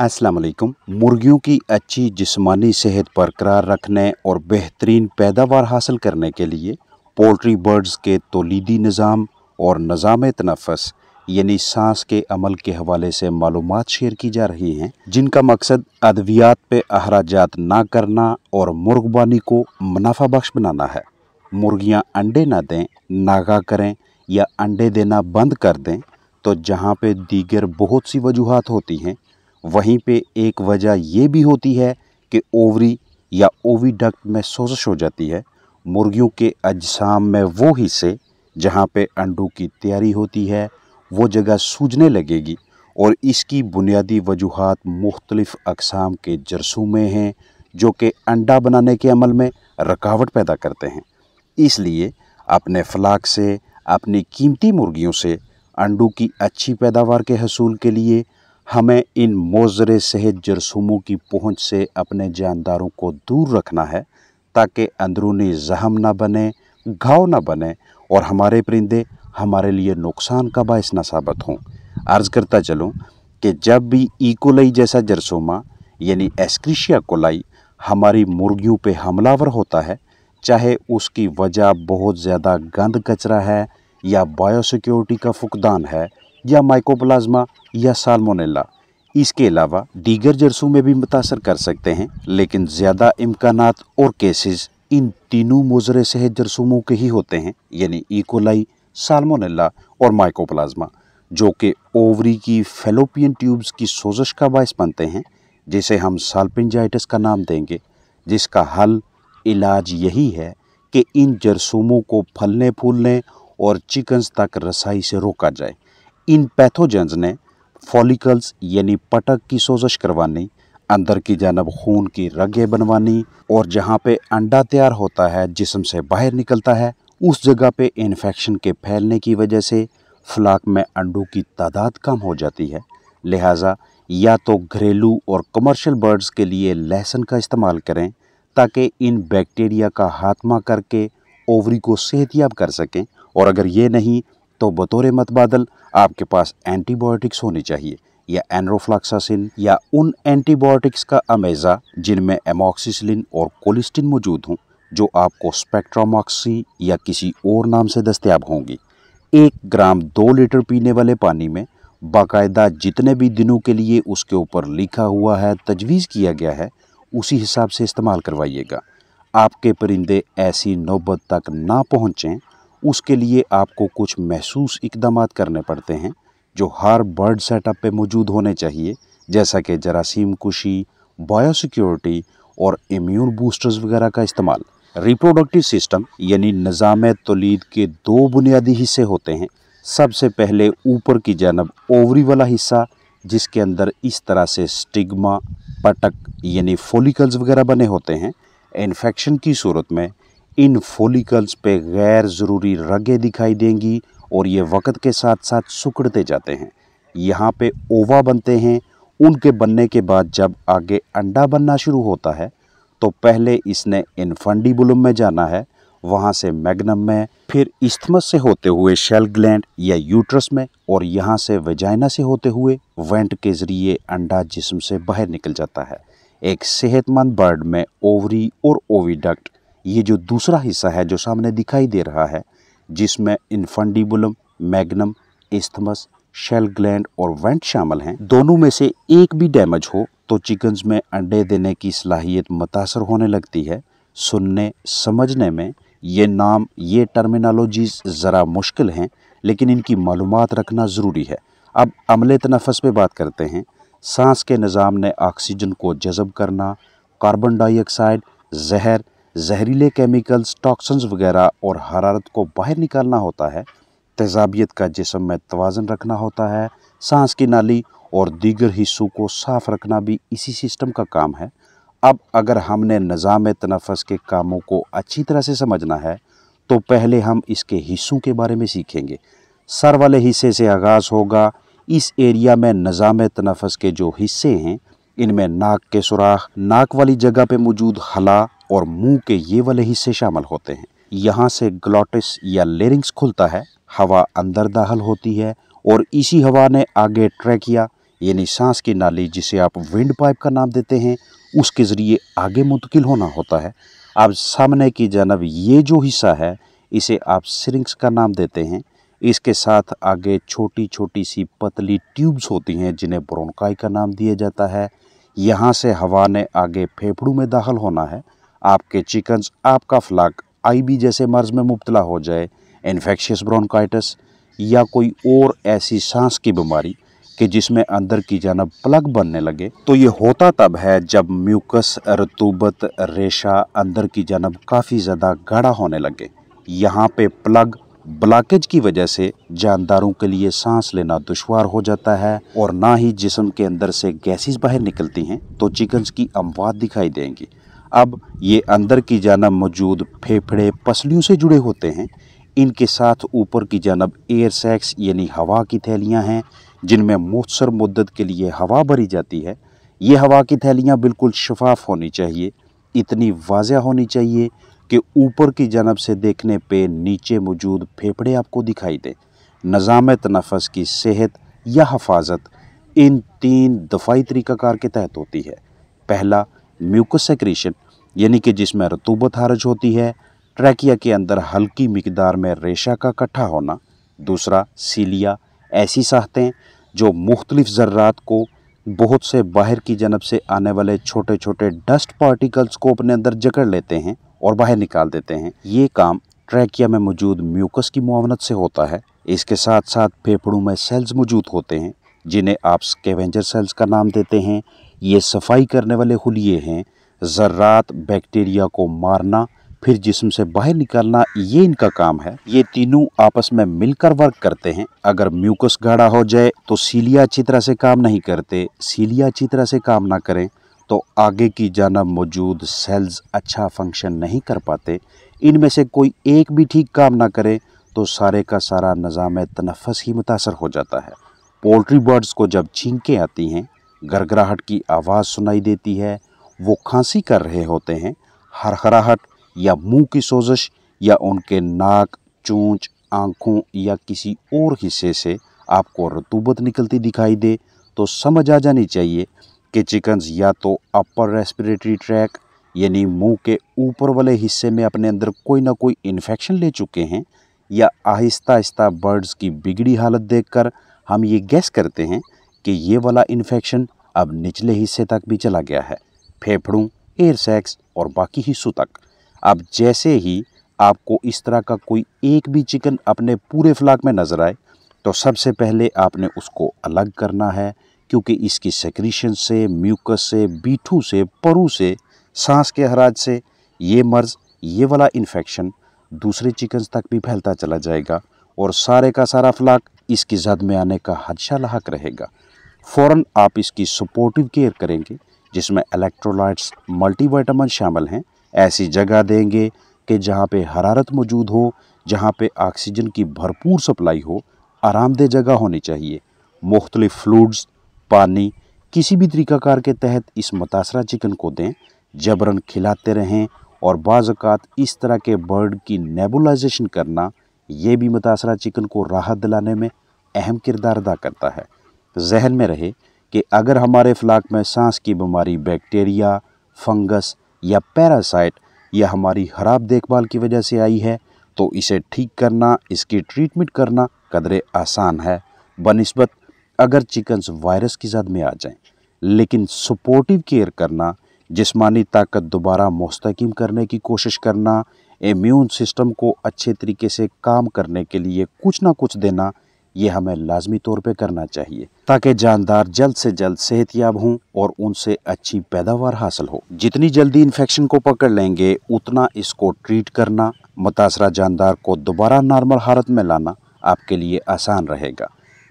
असलकम मुर्गियों की अच्छी जिस्मानी सेहत बरकरार रखने और बेहतरीन पैदावार हासिल करने के लिए पोल्ट्री बर्ड्स के तोलीदी निज़ाम और निज़ाम तनफ़स यानी सांस के अमल के हवाले से मालूम शेयर की जा रही हैं जिनका मकसद अद्वियात पे अखराज ना करना और मुर्गबानी को मुनाफा बख्श बनाना है मुर्गियाँ अंडे ना दें नागा करें या अंडे देना बंद कर दें तो जहाँ पे दीगर बहुत सी वजूहत होती हैं वहीं पे एक वजह ये भी होती है कि ओवरी या ओवीडक्ट में सोजश हो जाती है मुर्गियों के अजसाम में वो हिस्से जहाँ पे अंडों की तैयारी होती है वो जगह सूझने लगेगी और इसकी बुनियादी वजूहत मुख्तलफ़ अकसाम के जरसूमे हैं जो कि अंडा बनाने के अमल में रकावट पैदा करते हैं इसलिए अपने फ्लाक से अपनी कीमती मुर्गियों से अंडों की अच्छी पैदावार के हसूल के लिए हमें इन मोजरे सहित जरसूमों की पहुंच से अपने जानदारों को दूर रखना है ताकि अंदरूनी जहम ना बने घाव ना बने और हमारे परिंदे हमारे लिए नुकसान का बायस ना साबित हों अर्ज़ करता चलूँ कि जब भी ईकोलाई जैसा जरसूमा यानी एस्क्रीशिया कोलाई हमारी मुर्गियों पे हमलावर होता है चाहे उसकी वजह बहुत ज़्यादा गंद कचरा है या बायोसिक्योरिटी का फुकदान है या माइकोप्लाज्मा या सालमोनेला इसके अलावा दीगर जरसों में भी मुतासर कर सकते हैं लेकिन ज़्यादा इम्कान और केसेस इन तीनों मुजर सेहत जरसूमों के ही होते हैं यानी इकोलाई e. सालमोनेला और माइकोप्लाज्मा जो कि ओवरी की फेलोपियन ट्यूब्स की सोजश का बायस बनते हैं जिसे हम सालपिनजाइटस का नाम देंगे जिसका हल इलाज यही है कि इन जरसूमों को फलने फूलने और चिकन्स तक रसाई से रोका जाए इन पैथोजेंस ने फॉलिकल्स यानी पटक की सोजश करवानी अंदर की जानब खून की रगे बनवानी और जहाँ पे अंडा तैयार होता है जिसम से बाहर निकलता है उस जगह पे इन्फेक्शन के फैलने की वजह से फ्लाक में अंडों की तादाद कम हो जाती है लिहाजा या तो घरेलू और कमर्शियल बर्ड्स के लिए लहसुन का इस्तेमाल करें ताकि इन बैक्टीरिया का हाथमा करके ओवरी को सेहतियाब कर सकें और अगर ये नहीं तो बतौर मतबादल आपके पास एंटीबायोटिक्स होने चाहिए या एनरोफ्लाक्सासिन या उन एंटीबायोटिक्स का अमेज़ा जिनमें एमोक्सिसिन और कोलिस्टिन मौजूद हों जो आपको स्पेक्ट्रामॉक्सी या किसी और नाम से दस्तियाब होंगी एक ग्राम दो लीटर पीने वाले पानी में बाकायदा जितने भी दिनों के लिए उसके ऊपर लिखा हुआ है तजवीज़ किया गया है उसी हिसाब से इस्तेमाल करवाइएगा आपके परिंदे ऐसी नौबत तक ना पहुँचें उसके लिए आपको कुछ महसूस इकदाम करने पड़ते हैं जो हर बर्ड सेटअप पे मौजूद होने चाहिए जैसा कि जरासीम कुशी बायोसिक्योरिटी और इम्यून बूस्टर्स वगैरह का इस्तेमाल रिप्रोडक्टिव सिस्टम यानी निज़ाम तोलीद के दो बुनियादी हिस्से होते हैं सबसे पहले ऊपर की जानब ओवरी वाला हिस्सा जिसके अंदर इस तरह से स्टिग्मा पटक यानी फोलिकल्स वगैरह बने होते हैं इन्फेक्शन की सूरत में इन फोलिकल्स पे गैर ज़रूरी रगें दिखाई देंगी और ये वक्त के साथ साथ सुखड़ते जाते हैं यहाँ पे ओवा बनते हैं उनके बनने के बाद जब आगे अंडा बनना शुरू होता है तो पहले इसने बुलम में जाना है वहाँ से मैग्नम में फिर इस्थमस से होते हुए शेल ग्लैंड या यूट्रस में और यहाँ से वेजाइना से होते हुए वेंट के ज़रिए अंडा जिस्म से बाहर निकल जाता है एक सेहतमंद बर्ड में ओवरी और ओविडक्ट ये जो दूसरा हिस्सा है जो सामने दिखाई दे रहा है जिसमें infundibulum magnum isthmus shell gland और वेंट शामिल हैं दोनों में से एक भी डैमेज हो तो चिकन्स में अंडे देने की सलाहियत मुतासर होने लगती है सुनने समझने में ये नाम ये टर्मिनोलॉजीज ज़रा मुश्किल हैं लेकिन इनकी मालूम रखना ज़रूरी है अब अमले तनफस पे बात करते हैं सांस के निज़ाम ने ऑक्सीजन को जज़ब करना कार्बन डाइऑक्साइड जहर जहरीले केमिकल्स टॉक्सन्स वगैरह और हरारत को बाहर निकालना होता है तेजाबियत का जिसम में तोज़न रखना होता है सांस की नाली और दीगर हिस्सों को साफ़ रखना भी इसी सिस्टम का काम है अब अगर हमने निज़ाम तनफ़स के कामों को अच्छी तरह से समझना है तो पहले हम इसके हिस्सों के बारे में सीखेंगे सर वाले हिस्से से आगाज़ होगा इस एरिया में निज़ाम तनफ़स के जो हिस्से हैं इनमें नाक के सुराख नाक वाली जगह पे मौजूद हला और मुंह के ये वाले हिस्से शामिल होते हैं यहाँ से ग्लोटिस या लेरिंग्स खुलता है हवा अंदर दाखिल होती है और इसी हवा ने आगे ट्रैकिया यानी सांस की नाली जिसे आप विंड पाइप का नाम देते हैं उसके ज़रिए आगे मुंतकिल होना होता है अब सामने की जानब ये जो हिस्सा है इसे आप सिरिंग्स का नाम देते हैं इसके साथ आगे छोटी छोटी सी पतली ट्यूब्स होती हैं जिन्हें ब्रोंकाई का नाम दिया जाता है यहाँ से हवा ने आगे फेफड़ू में दाखिल होना है आपके चिकन्स आपका फ्लाक आईबी जैसे मर्ज में मुबतला हो जाए इन्फेक्शियस ब्रोंकाइटिस या कोई और ऐसी सांस की बीमारी कि जिसमें अंदर की जानब प्लग बनने लगे तो ये होता तब है जब म्यूकस रतूबत रेशा अंदर की जानब काफ़ी ज़्यादा गाढ़ा होने लगे यहाँ पे प्लग ब्लॉकेज की वजह से जानदारों के लिए सांस लेना दुशवार हो जाता है और ना ही जिसम के अंदर से गैसेस बाहर निकलती हैं तो चिकन्स की अमवात दिखाई देंगी अब ये अंदर की जानब मौजूद फेफड़े पसलियों से जुड़े होते हैं इनके साथ ऊपर की जानब एयर सैक्स यानी हवा की थैलियाँ हैं जिनमें मुख्तर मुद्दत के लिए हवा भरी जाती है ये हवा की थैलियाँ बिल्कुल शफाफ होनी चाहिए इतनी वाज होनी चाहिए कि ऊपर की जानब से देखने पे नीचे मौजूद फेफड़े आपको दिखाई दें नज़ाम तनफ़स की सेहत या हफाजत इन तीन दफाई तरीक़ाकार के तहत होती है पहला म्यूकस सेक्रेशन यानी कि जिसमें रतूबत हारज होती है ट्रैकिया के अंदर हल्की मकदार में रेशा का इकट्ठा होना दूसरा सीलिया ऐसी साहतें जो मुख्तलिफ ज़र्रात को बहुत से बाहर की जनब से आने वाले छोटे छोटे डस्ट पार्टिकल्स को अपने अंदर जकड़ लेते हैं और बाहर निकाल देते हैं ये काम ट्रैकिया में मौजूद म्यूकस की मुआवनत से होता है इसके साथ साथ फेफड़ों में सेल्स मौजूद होते हैं जिन्हें आप स्केवेंजर सेल्स का नाम देते हैं ये सफाई करने वाले हुलिये हैं ज़र्रात बैक्टीरिया को मारना फिर जिसम से बाहर निकालना ये इनका काम है ये तीनों आपस में मिलकर वर्क करते हैं अगर म्यूकस गाढ़ा हो जाए तो सीलिया अच्छी तरह से काम नहीं करते सीलिया अच्छी तरह से काम ना करें तो आगे की जानब मौजूद सेल्स अच्छा फंक्शन नहीं कर पाते इनमें से कोई एक भी ठीक काम ना करे तो सारे का सारा निज़ाम तनफ़स ही मुतासर हो जाता है पोल्ट्री बर्ड्स को जब छींकें आती हैं गरगराहट की आवाज़ सुनाई देती है वो खांसी कर रहे होते हैं हरहराहट या मुंह की सोजश या उनके नाक चूँच आँखों या किसी और हिस्से से आपको रतूबत निकलती दिखाई दे तो समझ आ जानी चाहिए कि चिकन्स या तो अपर रेस्पिरेटरी ट्रैक यानी मुंह के ऊपर वाले हिस्से में अपने अंदर कोई ना कोई इन्फेक्शन ले चुके हैं या आहिस्ता आहिस्ता बर्ड्स की बिगड़ी हालत देखकर हम ये गैस करते हैं कि ये वाला इन्फेक्शन अब निचले हिस्से तक भी चला गया है फेफड़ों एयर सैक्स और बाकी हिस्सों तक अब जैसे ही आपको इस तरह का कोई एक भी चिकन अपने पूरे फ्लाक में नज़र आए तो सबसे पहले आपने उसको अलग करना है क्योंकि इसकी सेक्रीशन से म्यूकस से बीठू से परू से सांस के हराज से ये मर्ज़ ये वाला इन्फेक्शन दूसरे चिकन्स तक भी फैलता चला जाएगा और सारे का सारा फ्लाक इसकी जद में आने का हदशा लाक रहेगा फ़ौर आप इसकी सपोर्टिव केयर करेंगे जिसमें इलेक्ट्रोलाइट्स मल्टीविटामिन शामिल हैं ऐसी जगह देंगे कि जहाँ पे हरारत मौजूद हो जहाँ पे ऑक्सीजन की भरपूर सप्लाई हो आरामदेह जगह होनी चाहिए मुख्तलि फ्लूड्स पानी किसी भी तरीक़ाकार के तहत इस मुतासरा चिकन को दें जबरन खिलाते रहें और बाज़ात इस तरह के बर्ड की नेबुलाइजेशन करना ये भी मुतासरा चिकन को राहत दिलाने में अहम किरदार अदा करता है जहन में रहे कि अगर हमारे फ्लाक में सांस की बीमारी बैक्टीरिया फंगस या पैरासाइट या हमारी खराब देखभाल की वजह से आई है तो इसे ठीक करना इसकी ट्रीटमेंट करना कदरे आसान है बनस्बत अगर चिकन्स वायरस की जद में आ जाएं लेकिन सपोर्टिव केयर करना जिस्मानी ताकत दोबारा मुस्तकम करने की कोशिश करना इम्यून सिस्टम को अच्छे तरीके से काम करने के लिए कुछ ना कुछ देना ये हमें लाजमी तौर पर करना चाहिए ताकि जानदार जल्द से जल्द सेहतियाब हों और उनसे अच्छी पैदावार हासिल हो जितनी जल्दी इन्फेक्शन को पकड़ लेंगे उतना इसको ट्रीट करना मुतासरा जानदार को दोबारा नॉर्मल हालत में लाना आपके लिए आसान रहेगा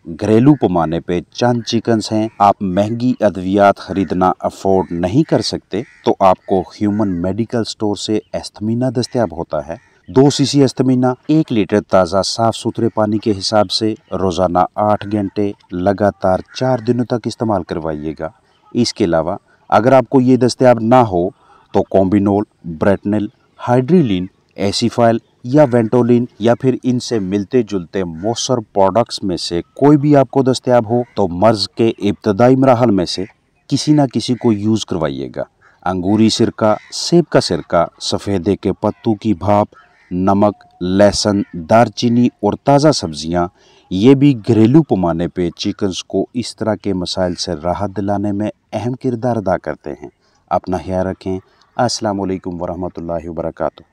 घरेलू पैमाने पे चंद चिकन्स हैं आप महंगी अद्वियात ख़रीदना अफोर्ड नहीं कर सकते तो आपको ह्यूमन मेडिकल स्टोर से एस्थमीना दस्तियाब होता है दो सीसी अस्तमीना एक लीटर ताज़ा साफ सुथरे पानी के हिसाब से रोज़ाना आठ घंटे लगातार चार दिनों तक इस्तेमाल करवाइएगा इसके अलावा अगर आपको ये दस्तियाब ना हो तो कॉम्बिनोल ब्रेटनल हाइड्रीलिन एसीफाइल या वेंटोलिन या फिर इनसे मिलते जुलते मोसर प्रोडक्ट्स में से कोई भी आपको दस्तियाब हो तो मर्ज के इब्तदाई मरहल में से किसी ना किसी को यूज़ करवाइएगा अंगूरी सिरका सेब का सिरका सफ़ेदे के पत्तू की भाप नमक लहसुन दारचीनी और ताज़ा सब्जियां ये भी घरेलू पैमाने पे चिकन्स को इस तरह के मसाइल से राहत दिलाने में अहम किरदार अदा करते हैं अपना ख्याल रखें अस्सलाम वालेकुम वर्का